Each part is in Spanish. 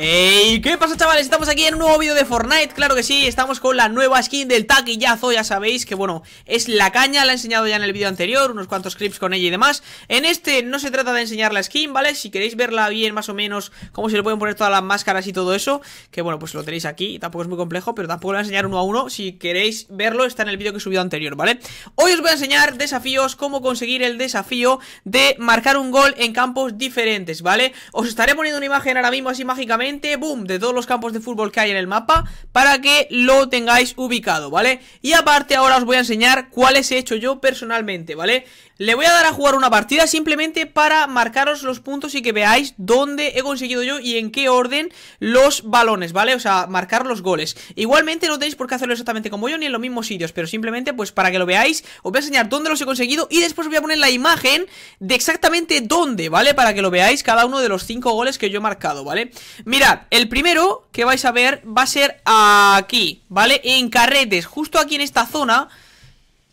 ¡Ey! ¿Qué pasa chavales? Estamos aquí en un nuevo vídeo de Fortnite, claro que sí, estamos con la nueva skin del taquillazo, ya sabéis que bueno, es la caña, la he enseñado ya en el vídeo anterior, unos cuantos clips con ella y demás En este no se trata de enseñar la skin, ¿vale? Si queréis verla bien más o menos, cómo se le pueden poner todas las máscaras y todo eso Que bueno, pues lo tenéis aquí, tampoco es muy complejo, pero tampoco lo voy a enseñar uno a uno, si queréis verlo está en el vídeo que he subido anterior, ¿vale? Hoy os voy a enseñar desafíos, cómo conseguir el desafío de marcar un gol en campos diferentes, ¿vale? Os estaré poniendo una imagen ahora mismo así mágicamente boom, de todos los campos de fútbol que hay en el mapa para que lo tengáis ubicado, ¿vale? Y aparte ahora os voy a enseñar cuáles he hecho yo personalmente, ¿vale? Le voy a dar a jugar una partida simplemente para marcaros los puntos y que veáis dónde he conseguido yo y en qué orden los balones, ¿vale? O sea, marcar los goles. Igualmente no tenéis por qué hacerlo exactamente como yo ni en los mismos sitios, pero simplemente pues para que lo veáis os voy a enseñar dónde los he conseguido y después os voy a poner la imagen de exactamente dónde, ¿vale? Para que lo veáis cada uno de los cinco goles que yo he marcado, ¿vale? Mi Mirad, el primero que vais a ver va a ser aquí, ¿vale? En carretes, justo aquí en esta zona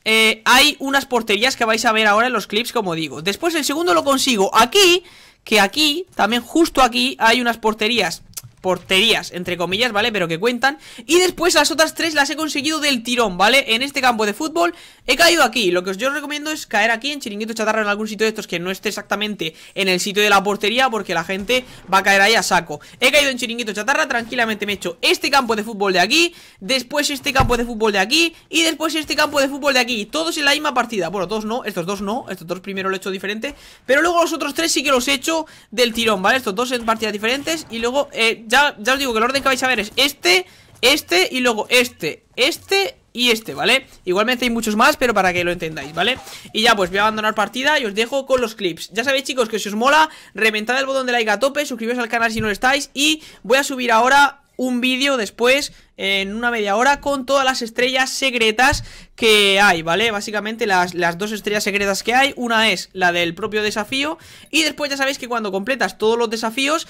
eh, hay unas porterías que vais a ver ahora en los clips, como digo. Después el segundo lo consigo aquí, que aquí, también justo aquí, hay unas porterías porterías, entre comillas, ¿vale? Pero que cuentan Y después las otras tres las he conseguido del tirón, ¿vale? En este campo de fútbol he caído aquí Lo que os yo recomiendo es caer aquí en Chiringuito Chatarra en algún sitio de estos Que no esté exactamente en el sitio de la portería porque la gente va a caer ahí a saco He caído en Chiringuito Chatarra, tranquilamente me he hecho este campo de fútbol de aquí Después este campo de fútbol de aquí Y después este campo de fútbol de aquí Todos en la misma partida, bueno, todos no, estos dos no Estos dos primero lo he hecho diferente Pero luego los otros tres sí que los he hecho del tirón, ¿vale? Estos dos en partidas diferentes y luego... Eh, ya ya, os digo que el orden que vais a ver es este, este y luego este, este y este, ¿vale? Igualmente hay muchos más, pero para que lo entendáis, ¿vale? Y ya, pues voy a abandonar partida y os dejo con los clips Ya sabéis, chicos, que si os mola, reventad el botón de like a tope Suscribiros al canal si no lo estáis Y voy a subir ahora un vídeo después en una media hora con todas las estrellas secretas que hay, ¿vale? Básicamente las, las, dos estrellas secretas que hay, una es la del propio desafío y después ya sabéis que cuando completas todos los desafíos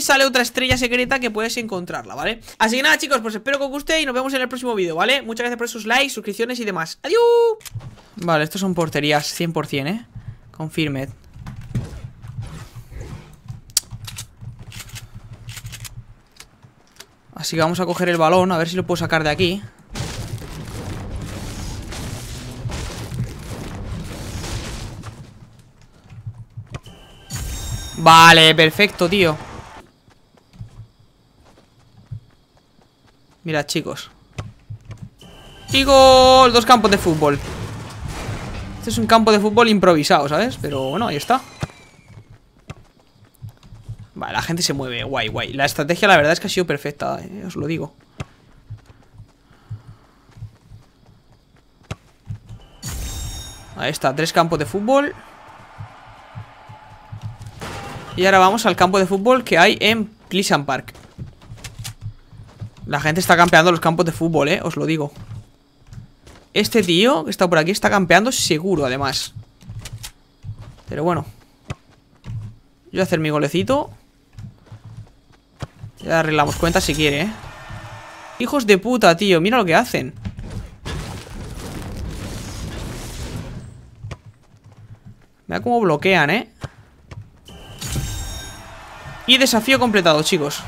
sale otra estrella secreta que puedes encontrarla, ¿vale? Así que nada, chicos, pues espero que os guste y nos vemos en el próximo vídeo, ¿vale? Muchas gracias por sus likes, suscripciones y demás. ¡Adiós! Vale, estos son porterías 100%, ¿eh? Confirmed. Así que vamos a coger el balón, a ver si lo puedo sacar de aquí Vale, perfecto, tío Mira, chicos gol! dos campos de fútbol Este es un campo de fútbol improvisado, ¿sabes? Pero bueno, ahí está Vale, la gente se mueve, guay, guay La estrategia la verdad es que ha sido perfecta, eh, os lo digo Ahí está, tres campos de fútbol Y ahora vamos al campo de fútbol que hay en Clissan Park la gente está campeando los campos de fútbol, eh, os lo digo Este tío que está por aquí está campeando seguro, además Pero bueno Yo voy a hacer mi golecito Ya arreglamos cuentas si quiere, eh Hijos de puta, tío, mira lo que hacen Mira cómo bloquean, eh Y desafío completado, chicos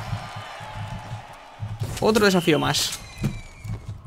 otro desafío más